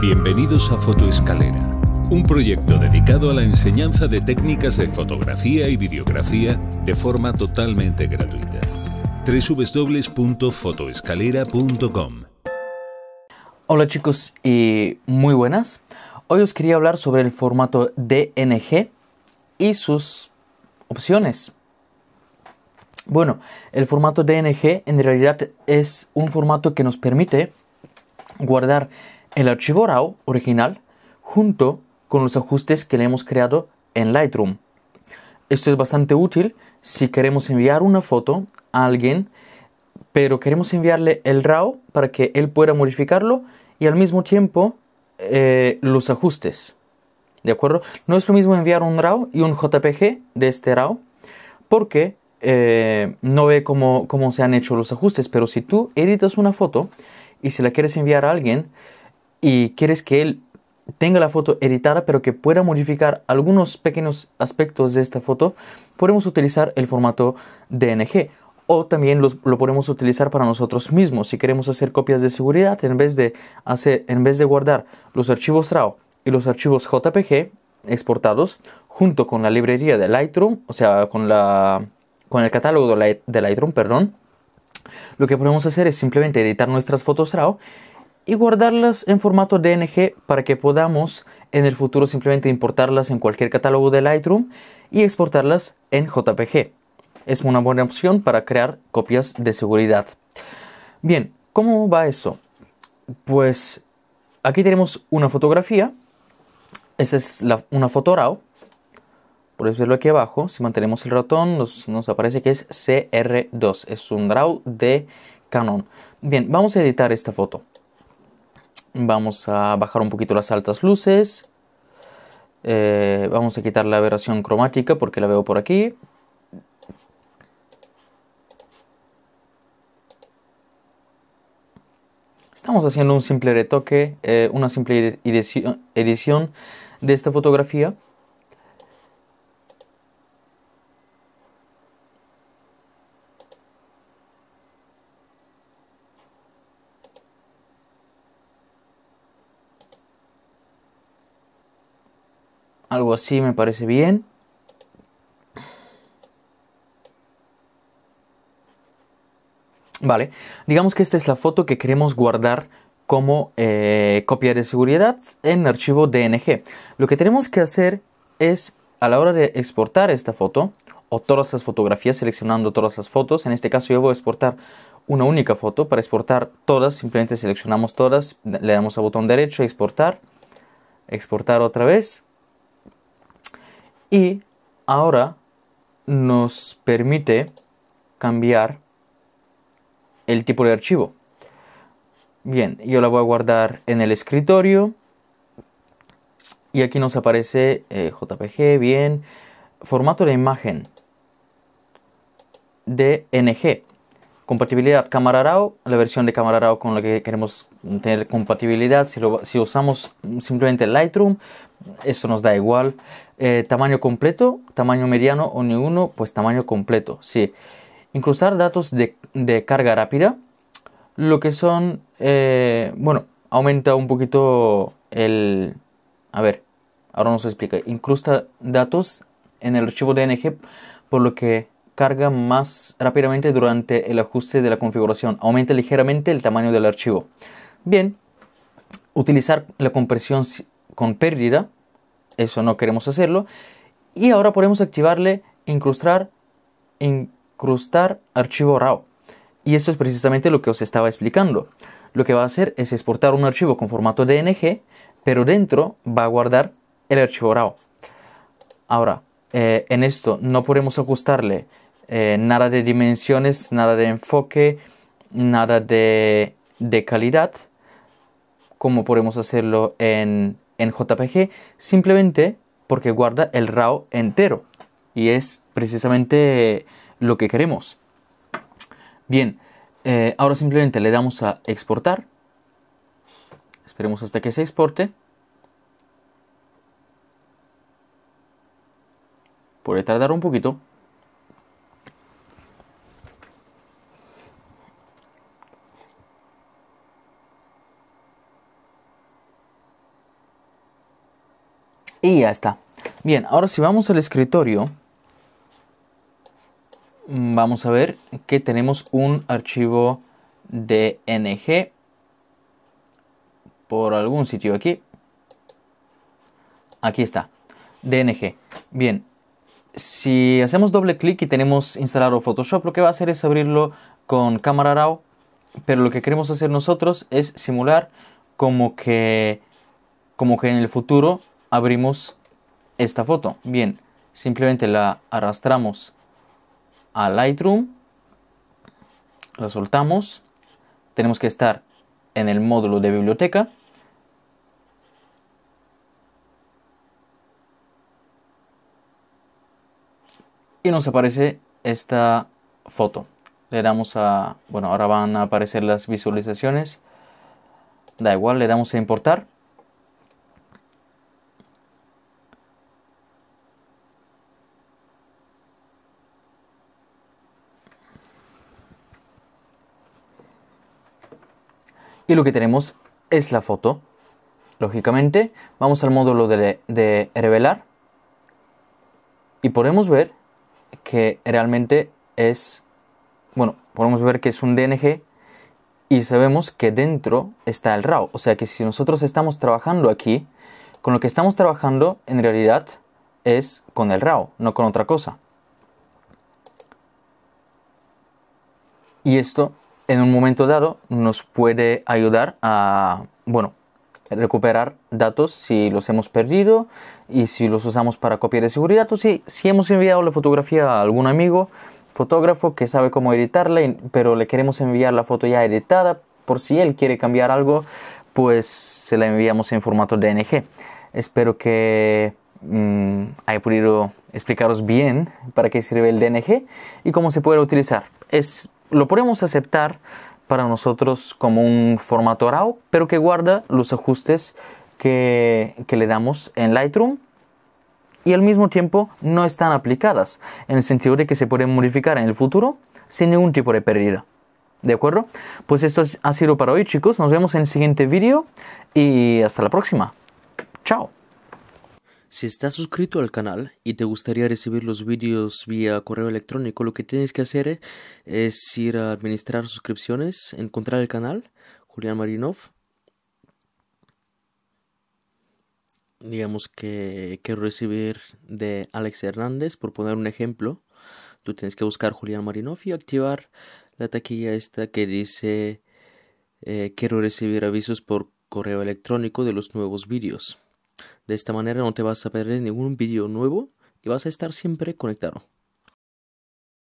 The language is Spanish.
Bienvenidos a Fotoescalera, un proyecto dedicado a la enseñanza de técnicas de fotografía y videografía de forma totalmente gratuita. www.fotoescalera.com Hola chicos y muy buenas. Hoy os quería hablar sobre el formato DNG y sus opciones. Bueno, el formato DNG en realidad es un formato que nos permite guardar el archivo RAW original junto con los ajustes que le hemos creado en Lightroom. Esto es bastante útil si queremos enviar una foto a alguien, pero queremos enviarle el RAW para que él pueda modificarlo y al mismo tiempo eh, los ajustes. ¿De acuerdo? No es lo mismo enviar un RAW y un JPG de este RAW porque eh, no ve cómo, cómo se han hecho los ajustes, pero si tú editas una foto y se la quieres enviar a alguien, y quieres que él tenga la foto editada pero que pueda modificar algunos pequeños aspectos de esta foto, podemos utilizar el formato DNG o también lo podemos utilizar para nosotros mismos. Si queremos hacer copias de seguridad, en vez de, en vez de guardar los archivos RAW y los archivos JPG exportados junto con la librería de Lightroom, o sea, con, la, con el catálogo de Lightroom, perdón, lo que podemos hacer es simplemente editar nuestras fotos RAW y guardarlas en formato DNG para que podamos en el futuro simplemente importarlas en cualquier catálogo de Lightroom y exportarlas en JPG. Es una buena opción para crear copias de seguridad. Bien, ¿cómo va esto? Pues aquí tenemos una fotografía. Esa es una foto RAW. Podéis verlo aquí abajo. Si mantenemos el ratón, nos, nos aparece que es CR2. Es un RAW de Canon. Bien, vamos a editar esta foto. Vamos a bajar un poquito las altas luces. Eh, vamos a quitar la aberración cromática porque la veo por aquí. Estamos haciendo un simple retoque, eh, una simple edición de esta fotografía. Algo así me parece bien. Vale, digamos que esta es la foto que queremos guardar como eh, copia de seguridad en archivo DNG. Lo que tenemos que hacer es, a la hora de exportar esta foto, o todas las fotografías, seleccionando todas las fotos, en este caso yo voy a exportar una única foto, para exportar todas, simplemente seleccionamos todas, le damos al botón derecho, exportar, exportar otra vez, y ahora nos permite cambiar el tipo de archivo. Bien, yo la voy a guardar en el escritorio. Y aquí nos aparece eh, JPG, bien. Formato de imagen. DNG. Compatibilidad cámara RAW, la versión de cámara RAW con la que queremos tener compatibilidad. Si, usamos simplemente Lightroom, eso nos da igual. Eh, tamaño completo, tamaño mediano o ni uno, pues tamaño completo, sí. Inclusar datos de, carga rápida, lo que son, eh, bueno, aumenta un poquito el... A ver, ahora nos explica. Incrusta datos en el archivo DNG, por lo que carga más rápidamente durante el ajuste de la configuración. Aumenta ligeramente el tamaño del archivo. Bien, utilizar la compresión con pérdida eso no queremos hacerlo. Y ahora podemos activarle incrustar, incrustar archivo RAW. Y esto es precisamente lo que os estaba explicando. Lo que va a hacer es exportar un archivo con formato DNG, pero dentro va a guardar el archivo RAW. Ahora, eh, en esto no podemos ajustarle eh, nada de dimensiones, nada de enfoque, nada de, de calidad, como podemos hacerlo en en JPG simplemente porque guarda el RAW entero. Y es precisamente lo que queremos. Bien, eh, ahora simplemente le damos a exportar. Esperemos hasta que se exporte. Puede tardar un poquito. Y ya está. Bien, ahora si vamos al escritorio, mm, vamos a ver que tenemos un archivo DNG por algún sitio aquí. Aquí está, DNG. Bien, si hacemos doble clic y tenemos instalado Photoshop, lo que va a hacer es abrirlo con cámara RAW, pero lo que queremos hacer nosotros es simular como que como que en el futuro abrimos esta foto. Bien, simplemente la arrastramos a Lightroom, la soltamos, tenemos que estar en el módulo de biblioteca. Y nos aparece esta foto. Le damos a... Bueno, ahora van a aparecer las visualizaciones. Da igual, le damos a importar. y lo que tenemos es la foto. Lógicamente, vamos al módulo de, revelar y podemos ver que realmente es, bueno, podemos ver que es un DNG y sabemos que dentro está el RAW. O sea que si nosotros estamos trabajando aquí, con lo que estamos trabajando en realidad es con el RAW, no con otra cosa. Y esto en un momento dado nos puede ayudar a, bueno, recuperar datos si los hemos perdido y si los usamos para copiar de seguridad o si, si hemos enviado la fotografía a algún amigo fotógrafo que sabe cómo editarla, pero le queremos enviar la foto ya editada por si él quiere cambiar algo, pues se la enviamos en formato DNG. Espero que mm, haya podido explicaros bien para qué sirve el DNG y cómo se puede utilizar. Es lo podemos aceptar para nosotros como un formato RAW, pero que guarda los ajustes que, que le damos en Lightroom y al mismo tiempo no están aplicadas, en el sentido de que se pueden modificar en el futuro sin ningún tipo de pérdida. ¿De acuerdo? Pues esto ha sido para hoy chicos, nos vemos en el siguiente vídeo y hasta la próxima. Chao. Si estás suscrito al canal y te gustaría recibir los vídeos vía correo electrónico, lo que tienes que hacer eh, es ir a administrar suscripciones, encontrar el canal, Julián Marinov. Digamos que quiero recibir de Alex Hernández, por poner un ejemplo. Tú tienes que buscar Julián Marinov y activar la taquilla esta que dice eh, quiero recibir avisos por correo electrónico de los nuevos vídeos. De esta manera no te vas a perder ningún vídeo nuevo y vas a estar siempre conectado.